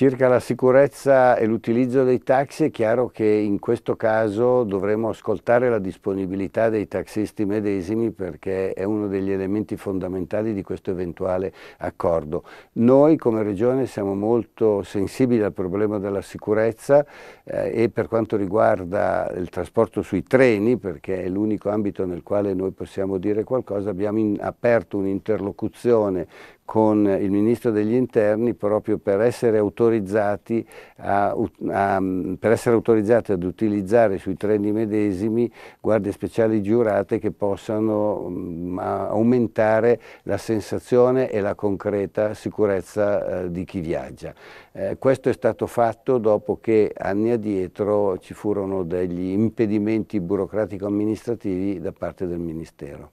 Circa la sicurezza e l'utilizzo dei taxi è chiaro che in questo caso dovremo ascoltare la disponibilità dei taxisti medesimi perché è uno degli elementi fondamentali di questo eventuale accordo. Noi come Regione siamo molto sensibili al problema della sicurezza eh, e per quanto riguarda il trasporto sui treni, perché è l'unico ambito nel quale noi possiamo dire qualcosa, abbiamo aperto un'interlocuzione con il Ministro degli Interni proprio per essere autorizzati, a, a, per essere autorizzati ad utilizzare sui treni medesimi guardie speciali giurate che possano mm, aumentare la sensazione e la concreta sicurezza eh, di chi viaggia. Eh, questo è stato fatto dopo che anni addietro ci furono degli impedimenti burocratico-amministrativi da parte del Ministero.